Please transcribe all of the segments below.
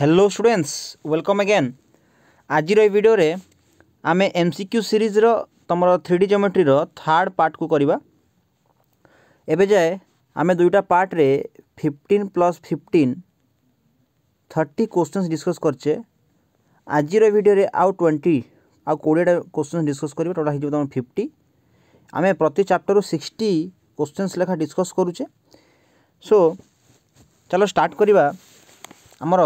hello students welcome again ଆଜିର ଏ ଭିଡ଼ିଓରେ ଆମେ ଏମ୍ ସି କ୍ୟୁ ସିରିଜ୍ର ତୁମର ଥ୍ରୀ ଡି ଜୋମେଟ୍ରିର ଥାର୍ଡ଼ ପାର୍ଟକୁ କରିବା ଏବେ ଯାଏ ଆମେ ଦୁଇଟା ପାର୍ଟରେ fifteen plus fifteen thirty questions discuss କରିଛେ ଆଜିର ଭିଡ଼ିଓରେ ଆଉ ଟ୍ୱେଣ୍ଟି ଆଉ କୋଡ଼ିଏଟା କୋଶ୍ଚିନ୍ସ ଡିସ୍କସ୍ କରିବା ଟୋଟାଲ୍ ହେଇଯିବ ତୁମର ଫିଫ୍ଟି ଆମେ ପ୍ରତି ଚାପ୍ଟରରୁ ସିକ୍ସଟି କୋଶ୍ଚିନ୍ସ ଲେଖା ଡିସ୍କସ୍ କରୁଛେ ସୋ ଚାଲ ଷ୍ଟାର୍ଟ କରିବା ଆମର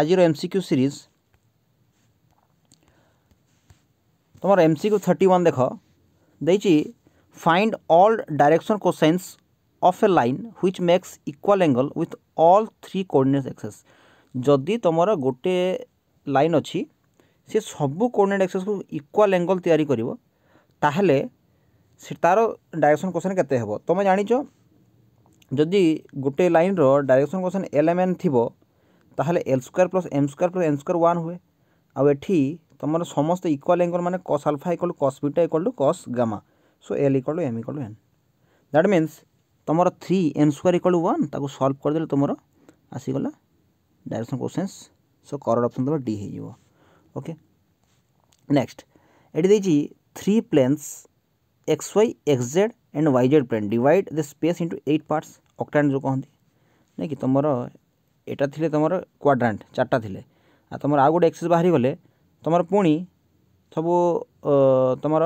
ଆଜିର ଏମ୍ସିକ୍ୟୁ ସିରିଜ୍ তোমার এমসিকিউ থার্টি ওয়ান দেখ দেইছি find all direction cosines of a line which makes equal angle with all three coordinate axes যদি তোমার গোটে লাইন অছি সে সবু কোঅর্ডিনেট এক্সেসকে ইকুয়াল এঙ্গল তৈরি করব তাহলে সে তার ডাইরেকশন কোসাইন কেতে হব তুমি জাঁচ যদি গোটে লাইনর direction cosine L M N থিব ताल L square plus M square plus M square one हुए आठ तुम समस्त इक्वाल एंगल मैंने cos alpha equal to cos beta equal to cos gamma so L equal to M equal to N that means तुम three M square equal to one ताक solve करदे तुम आसीगला direction cosine so correct option तुम D okay next ये three planes X Y XZ and YZ plane divide the space into eight parts octants जो कहते नहीं कि तुम এটা থিলে তোমার কোয়াড্রান্ট চারটা থিলে আর তোমার আউ গোটে এক্সেস বাহারি গলে তোমার পুনি সবু তোমার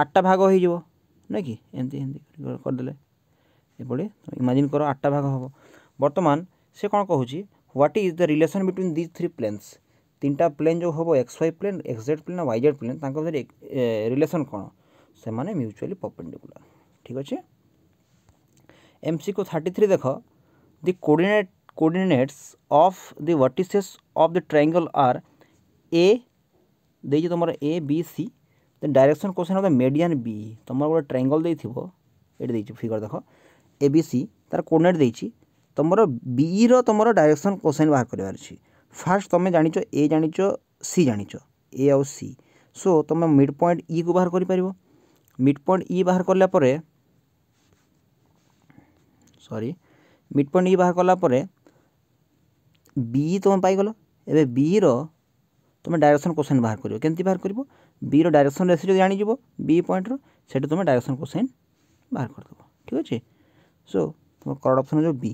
আটটা ভাগ হয়ে যাব না কি এমতি এমতি করেদেলে এপড়ে ইমাজিন কর আটটা ভাগ হব বর্তমান সে কোণ কুচি what is the relation between these three planes তিনটা প্লেন যে হব X Y plane X Z plane Y Z plane তাঙ্ক ভিতরে রিলেসন কোণ সে মিউচুয়ালি পরপেন্ডিকুলার ঠিক আছে এমসিকু থার্টি থ্রি দেখ the coordinate coordinates of the vertices of the triangle are a ଦେଇଛି ତୁମର A B C then direction cosine of the median B ତୁମର ଗୋଟେ ଟ୍ରାଙ୍ଗଲ୍ ଦେଇଥିବ ଏଠି ଦେଇଛି ଫିଗର୍ ଦେଖ ଏ ବି ସି ତା'ର କୋଡ଼ିନେଟ୍ ଦେଇଛି ତୁମର ବିର ତୁମର ଡାଇରେକ୍ସନ୍ କ୍ୱେଶ୍ଚନ୍ ବାହାର କରିବାର ଅଛି ଫାର୍ଷ୍ଟ ତୁମେ ଜାଣିଛ ଏ ଜାଣିଛ ସି ଜାଣିଛ ଏ ଆଉ ସି ସୋ ତୁମେ ମିଡ଼୍ ପଏଣ୍ଟ ଇକୁ ବାହାର କରିପାରିବ ମିଡ଼୍ ପଏଣ୍ଟ ଇ ବାହାର କଲା ପରେ ସରି ମିଡ଼୍ ପଏଣ୍ଟ ଇ ବାହାର କଲା ପରେ বি তুমি পাইগল এবে বির তুমি ডাইরেকশন কোশ্চেন বাহার করব কেমতি বাহার করব বির ডাইরেকশন রেসিও জাঁব বি পয়েন্টর সেটা তুমি ডাইরেকশন কোশ্চেন বাহার করেদেব ঠিক আছে সো তোমার করেক্ট অপশন হচ্ছে বি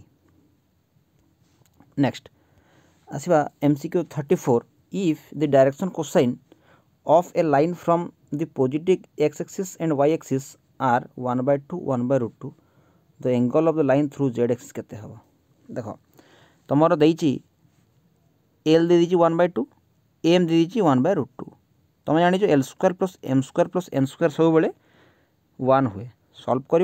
নেক্সট আসবা MCQ thirty four if the direction cosine of a line from the positive X axis and Y axis are one by two one by root two the angle of the line through Z axis केते हम देख तुम दे L दे दीजिए one by two M दे दीजिए one by root two तो आम जानी L square plus M score plus N square सब वन हुए सल्व कर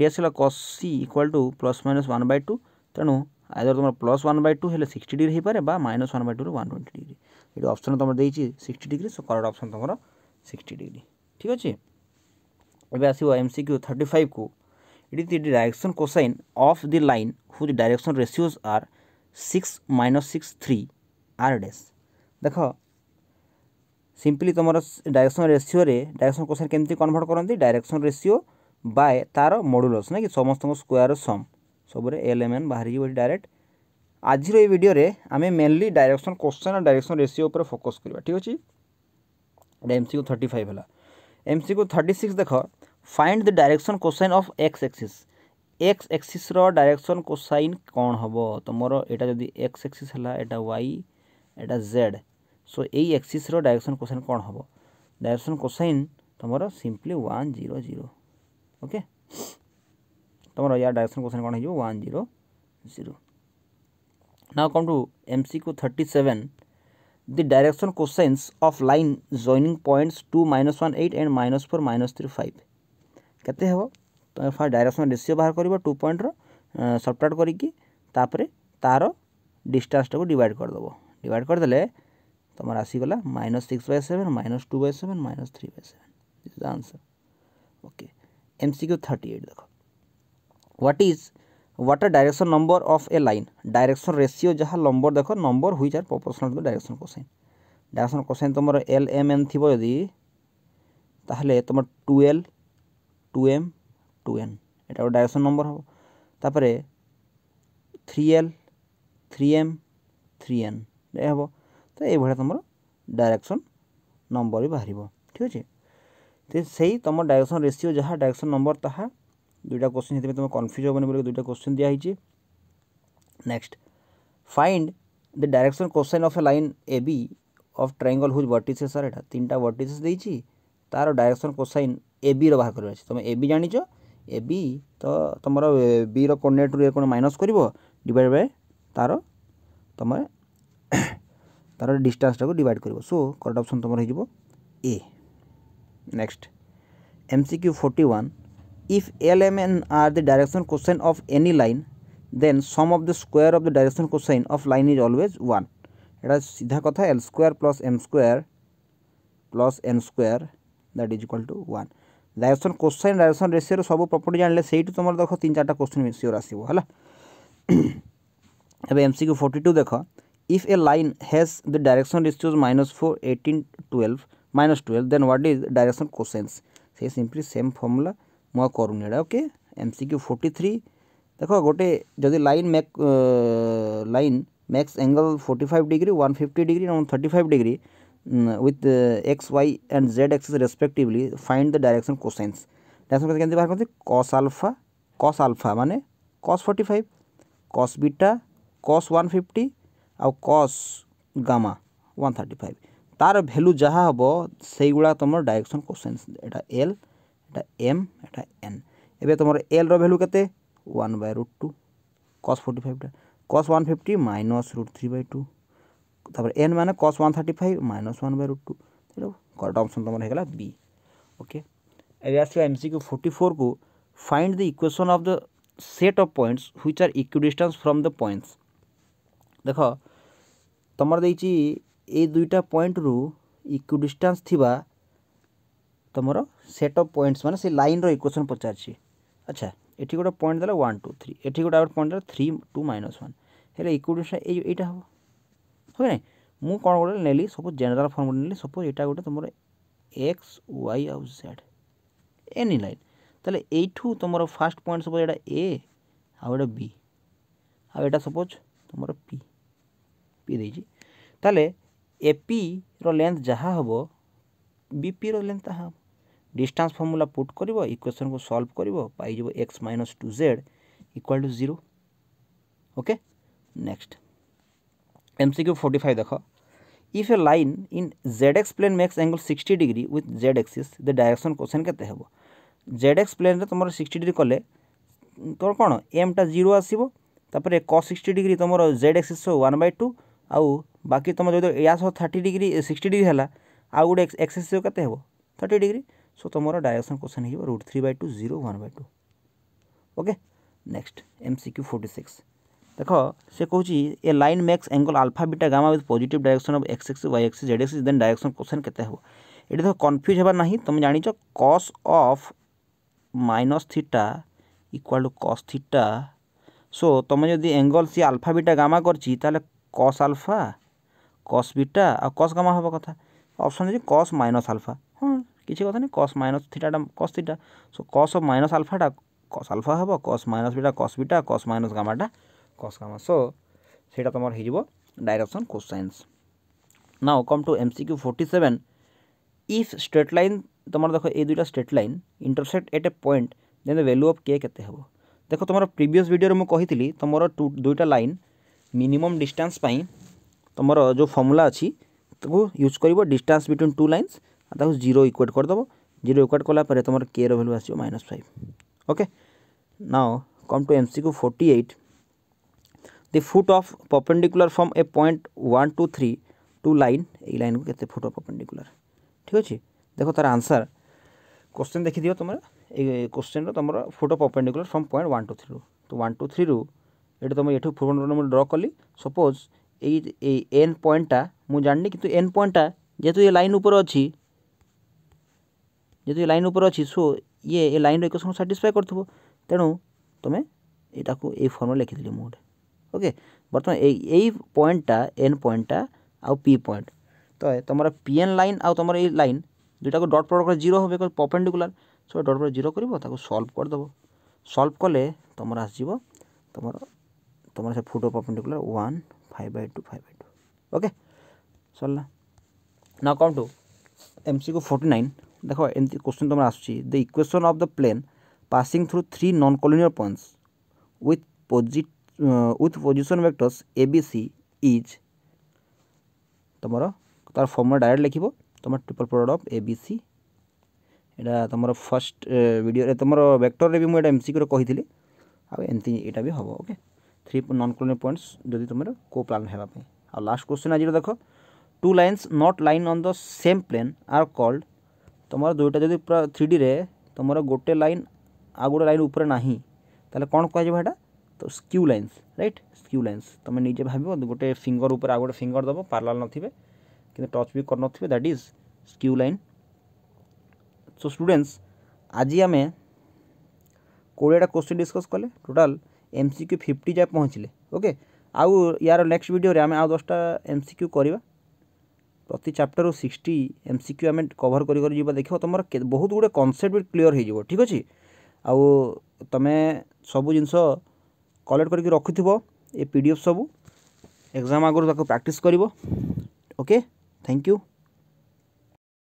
ये आसला कसी equal to plus minus one by two तेणु আইদর তোমার প্লস ওয়ান বাই টু হলে সিক্সটি ডিগ্রি হয়ে বা minus one by two one twenty degree এটি অপশন তোমার দিয়েছি sixty degree so correct option তোমার সিক্সটি ডিগ্রি ঠিক আছে এবার আসব এমসিকিউ থার্টি ফাইভ কু এটি the direction cosine of the line whose direction ratios are six minus six three are dash देख सिम्पली तुम डायरेक्शन रेसीओरे डायरेक्शन क्वेश्चन केमती कनभर्ट करती डायरेक्शन रेसीओ बाय तार मडुलस ना कि समस्त स्क्वयर सम सबुरे एल एम एन बाहरी डायरेक्ट आज भिडियो आम मेनली डायरेक्शन क्वेश्चन और डायरेक्शन रेसीओ उपर फोकस करवा ठीक अच्छे एम सी थर्टी फाइव है एम सी थर्टी सिक्स देख find the direction cosine of X axis X एक्सीस्र डायरेक्शन कोसाइन कौन हम तुम यहाँ जब एक्स एक्सीस है यहाँ वाई এটা জেড সো এই অ্যাক্সিস ৰ ডাইরেকশন কোৱেচন কোন হব ডাইরেকশন কোৱেচন তমৰ সিম্পলি 1 0 0 ওকে তমৰ ইয়া ডাইরেকশন কোৱেচন কোন হ'ব 1 0 0 now come to M C কো 37 the direction cosines of line joining points 2 - 1 8 and - 4 - 3 5 কতে হ'ব তম ফাৰ ডাইরেকশন ৰেশিও বাহৰ কৰিব 2 পইণ্টৰ সাবট্ৰেক্ট কৰি কি তাৰ পাৰে তাৰ ডিস্টেন্সটো কো ডিভাইড কৰ দব ଡିଭାଇଡ଼ କରିଦେଲେ ତୁମର ଆସିଗଲା minus six by seven minus two by seven minus three by seven this the answer okay M C Q thirty eight ଦେଖ what is what are direction number of a line direction ratio ଯାହା number ଦେଖ number which are proportional to direction cosine direction cosine ତୁମର L M N ଥିବ ଯଦି ତାହେଲେ ତୁମର two L two M two N এটা ଗୋଟେ ডাইরেকশন নম্বর হব তারপরে three L three M three N ହେବ ତ ଏଇଭଳିଆ ତୁମର ଡାଇରେକ୍ସନ୍ ନମ୍ବର ବି ବାହାରିବ ଠିକ୍ ଅଛି ତ ସେଇ ତୁମ ଡାଇରେକ୍ସନ୍ ରେସିଓ ଯାହା ଡାଇରେକ୍ସନ୍ ନମ୍ବର ତାହା ଦୁଇଟା କୋଶ୍ଚିନ୍ ସେଥିପାଇଁ ତୁମେ କନଫ୍ୟୁଜ୍ ହେବନି ବୋଲି ଦୁଇଟା କୋଶ୍ଚିନ୍ ଦିଆହେଇଛି next find the direction cosine of a line A B of triangle whose vertices ସାର୍ ଏଇଟା ତିନିଟା ଭର୍ଟିସେସ୍ ଦେଇଛି ତା'ର ଡାଇରେକ୍ସନ୍ କୋସାଇନ୍ ଏ ବିର ବାହାର କରିବାର ଅଛି ତୁମେ ଏ ବି ଜାଣିଛ ଏ ବି ତ ତୁମର ବିର କୋଡ଼ିନେଟ୍ରୁ ଏ କ'ଣ ମାଇନସ୍ କରିବ ଡିଭାଇଡ଼ ବାଇ ତା'ର ତୁମେ তার ডিষ্টান্সটাকে ডিভাইড করব সো করেক্ট অপসନ୍ তোমার হয়ে যাব A next MCQ forty one if L M N are the direction cosine of any line then sum of the square of the direction cosine of line is always one এটা সিধা কথা L square plus M square plus N square that is equal to one direction cosine direction রেসিওর সব property জাঁলে সেইটু তোমার দেখ তিন চারটা question sure আসব হল এবার এমসিকিউ ফোর্টি টু দেখ if a line has the direction ratios minus 4 18 12 minus 12 then what is the direction cosines say simply same formula मु आ करूनी एटा ओके एमसीक्यू 43 देखो गोटे जदि line make line makes angle 45 degree 150 degree and 35 degree with X Y and Z axis respectively find the direction cosines direction केमती बाहर करते cos alpha cos alpha माने cos 45 cos beta cos 150 ଆଉ cos gamma one thirty five ତା'ର value ଯାହା ହେବ ସେଇଗୁଡ଼ା ତୁମର ଡାଇରେକ୍ସନ୍ କୋଶ୍ଚେନ୍ ଏଇଟା ଏଲ୍ ଏଇଟା ଏମ୍ ଏଇଟା ଏନ୍ ଏବେ ତୁମର ଏଲ୍ର ଭ୍ୟାଲୁ କେତେ one by root two cos forty ଫାଇଭ୍ଟା cos one fifty minus root three by two ତାପରେ ଏନ୍ ମାନେ cos one thirty five minus one by root two ସେଇଟା କରେକ୍ଟ ଅପସନ୍ ତୁମର ହେଇଗଲା ବି ଓକେ ଏବେ ଆସିବା ଏମ୍ ସି କ୍ୟୁ ଫୋର୍ଟି ଫୋର୍କୁ find the equation of the set of points which are equidistant from the points ଦେଖ ତୁମର ଦେଇଛି ଏଇ ଦୁଇଟା ପଏଣ୍ଟରୁ ଇକ୍ୟୁ ଡିଷ୍ଟାନ୍ସ ଥିବା ତୁମର ସେଟ୍ ଅଫ୍ ପଏଣ୍ଟସ୍ ମାନେ ସେ ଲାଇନ୍ର ଇକ୍ୱେସନ୍ ପଚାରିଛି ଆଚ୍ଛା ଏଠି ଗୋଟେ ପଏଣ୍ଟ ଦେଲା ୱାନ୍ ଟୁ ଥ୍ରୀ ଏଠି ଗୋଟେ ଆଉ ପଏଣ୍ଟ ଦେଲା ଥ୍ରୀ ଟୁ ମାଇନସ୍ ୱାନ୍ ହେଲେ ଇକ୍ୟୁ ଡିଷ୍ଟାନ୍ସ ଏଇ ଏଇଟା ହେବ ହୁଏ ନାହିଁ ମୁଁ କ'ଣ ଗୋଟେ ନେଲି ସବୁ ଜେନେରାଲ୍ ଫର୍ମ ଗୋଟେ ନେଲି ସପୋଜ୍ ଏଇଟା ଗୋଟେ ତୁମର ଏକ୍ସ ୱାଇ ଆଉ ଜେଡ଼୍ ଏନି ଲାଇନ୍ ତାହେଲେ ଏଇଠୁ ତୁମର ଫାର୍ଷ୍ଟ ପଏଣ୍ଟ ସପୋଜ୍ ଏଇଟା ଏ ଆଉ ଏଇଟା ବି ଆଉ ଏଇଟା ସପୋଜ୍ ତୁମର ପି ପି ଦେଇଛି ତାହେଲେ ଏପିର ଲେନ୍ଥ ଯାହା ହେବ ବିପିର ଲେନ୍ଥ ତାହା ହେବ ଡିଷ୍ଟାନ୍ସ कर ପୁଟ୍ କରିବ ଇକ୍ୱେସନ୍କୁ ସଲ୍ଭ କରିବ ପାଇଯିବ X minus two Z equal to zero okay next M C Q if a line in Z X plane makes angle sixty degree with Z axis the direction question के हे Z X plane तुम sixty degree कले तुम कौन एमटा zero आसपर cos sixty degree तुम Z axis one by two ଆଉ ବାକି ତୁମେ ଯଦି ୟା ସହ ଥାର୍ଟି ଡିଗ୍ରୀ ସିକ୍ସଟି ଡିଗ୍ରୀ ହେଲା ଆଉ ଗୋଟେ ଏକ୍ସେସ୍ ସହ କେତେ ହେବ ଥାର୍ଟି ଡିଗ୍ରୀ ସୋ ତୁମର ଡାଇରେକ୍ସନ୍ କ୍ୱେଶ୍ଚନ୍ ହେଇଯିବ root three by two zero one by two okay next M C Q forty six ଦେଖ ସେ କହୁଛି a line makes angle alpha beta gamma with positive direction of X X Y X Z X then direction question କେତେ ହେବ ଏଠି ଦେଖ confuse ହେବାର ନାହିଁ ତୁମେ ଜାଣିଛ cos of minus theta equal to cos theta so ତୁମେ ଯଦି ଏଙ୍ଗଲ୍ ସିଏ ଆଲଫା ବିଟା ଗାମା କରିଛି ତାହେଲେ कस आलफा कस विटा आ कस गामा हम कथ अपसन हो कस माइनस आलफा हाँ किसी कथ नहीं कस माइनस थीटाटा cos theta so cos of minus आलफाटा कस आलफा हम cos minus beta cos beta cos minus गामाटा कस गामा सो सीटा तुम हो direction question now come to M C Q forty seven if straight line तुम देख ये दुईटा straight line intersect at a point then value of K K देख तुम previous video रे मुझे कही तुम टू दुईटा लाइन ମିନିମମ୍ ଡିଷ୍ଟାନ୍ସ ପାଇଁ ତୁମର ଯେଉଁ ଫର୍ମୁଲା ଅଛି ତାକୁ ୟୁଜ୍ କରିବ ଡିଷ୍ଟାନ୍ସ ବିଟୱିନ୍ ଟୁ ଲାଇନ୍ସ ଆଉ ତାକୁ ଜିରୋ ଇକ୍ୱେଟ୍ କରିଦେବ ଜିରୋ ଇକ୍ୱେଟ୍ କଲା ପରେ ତୁମର କେର ଭ୍ୟାଲ୍ୟୁ ଆସିବ minus five okay now come to M C Q forty eight the foot of perpendicular from a point one two three to line ଏଇ ଲାଇନ୍କୁ କେତେ ଫୁଟ୍ ଅଫ୍ ପର୍ପେଣ୍ଡିକୁଲାର ଠିକ୍ ଅଛି ଦେଖ ତାର ଆନ୍ସର୍ କୋଶ୍ଚେନ୍ ଦେଖିଦିଅ ତୁମର ଏ କୋଶ୍ଚେନ୍ର ତୁମର foot of perpendicular from point one two ଥ୍ରୀରୁ ତ ୱାନ୍ ଟୁ ଥ୍ରୀରୁ ଏଠି ତୁମ ଏଠୁ ଫ୍ରଣ୍ଟ ମୁଁ ଡ୍ର କଲି ସପୋଜ୍ ଏଇ ଏଇ ଏନ୍ ପଏଣ୍ଟଟା ମୁଁ ଜାଣିନି କିନ୍ତୁ ଏନ୍ ପଏଣ୍ଟଟା ଯେହେତୁ ଏ ଲାଇନ୍ ଉପରେ ଅଛି ଯେହେତୁ ଏ ଲାଇନ୍ ଉପରେ ଅଛି ସୋ ଇଏ ଏ ଲାଇନ୍ର ଇକ୍ୱେସନ୍ ସାଟିସ୍ଫାଏ କରିଥିବ ତେଣୁ ତୁମେ ଏଇଟାକୁ ଏଇ ଫର୍ମରେ ଲେଖିଥିଲି ମୁଁ ଗୋଟେ ଓକେ ବର୍ତ୍ତମାନ ଏଇ ଏଇ ପଏଣ୍ଟଟା ଏନ୍ ପଏଣ୍ଟଟା ଆଉ ପି ପଏଣ୍ଟ ତ ତୁମର ପି ଏନ୍ ଲାଇନ୍ ଆଉ ତୁମର ଏଇ ଲାଇନ୍ ଦୁଇଟାକୁ ଡଟ୍ ପ୍ରଡ଼କ୍ଟ ଜିରୋ ହେବ because perpendicular so dot product zero କରିବ ତାକୁ ସଲ୍ଭ କରିଦେବ ସଲ୍ଭ କଲେ ତୁମର ଆସିଯିବ ତୁମର তোমার সে foot of perpendicular one five by two five by two okay চললা না কম টু এমসিকু ফোর্টি নাইন দেখো এমতি কোশ্চেন তোমার আসুচি the equation of the plane passing through three non collinear points with posit with position vectors A B C is তোমার তার formula direct লিখব তোমার triple product of A B C এটা তোমার ফার্স্ট ভিডিও তোমার ভেক্টরে B মু এটা এমসিকিউরে কইলি ଆଉ ଏମିତି ଏଇଟା ବି ହେବ okay three non collinear points जो तुम्हारे को प्लान है लास्ट क्वेश्चन आज देख two lines not line on the same plane are called तुम दुईटा जो पूरा थ्री डी तुम गोटे लाइन आ गोटे लाइन उपर ना तो कौन कहटा तो skew lines right skew lines तुम निजे भाव गोटे फिंगर उपर आ गोटे फिंगर दब पार्लाल ना कि टच भी कर नए that is skew line so students आज आम कोड़ेटा क्वेश्चन डिस्कस कले total M C Q fifty ଯାଏ ପହଞ୍ଚିଲେ ଓକେ ଆଉ ୟାର ନେକ୍ସଟ ଭିଡ଼ିଓରେ ଆମେ ଆଉ ଦଶଟା ଏମ୍ ସି କ୍ୟୁ କରିବା ପ୍ରତି ଚାପ୍ଟରରୁ ସିକ୍ସଟି ଏମ୍ ସି କ୍ୟୁ ଆମେ କଭର୍ କରି କରି ଯିବା ଦେଖିବ ତୁମର ବହୁତ ଗୁଡ଼ିଏ କନସେପ୍ଟ ବି କ୍ଲିଅର୍ ହୋଇଯିବ ଠିକ୍ ଅଛି ଆଉ ତୁମେ ସବୁ ଜିନିଷ କଲେକ୍ଟ କରିକି ରଖୁଥିବ ଏ ପି ଡି ଏଫ୍ ସବୁ ଏକ୍ଜାମ୍ ଆଗରୁ ତାକୁ ପ୍ରାକ୍ଟିସ୍ କରିବ ଓକେ ଥ୍ୟାଙ୍କ ୟୁ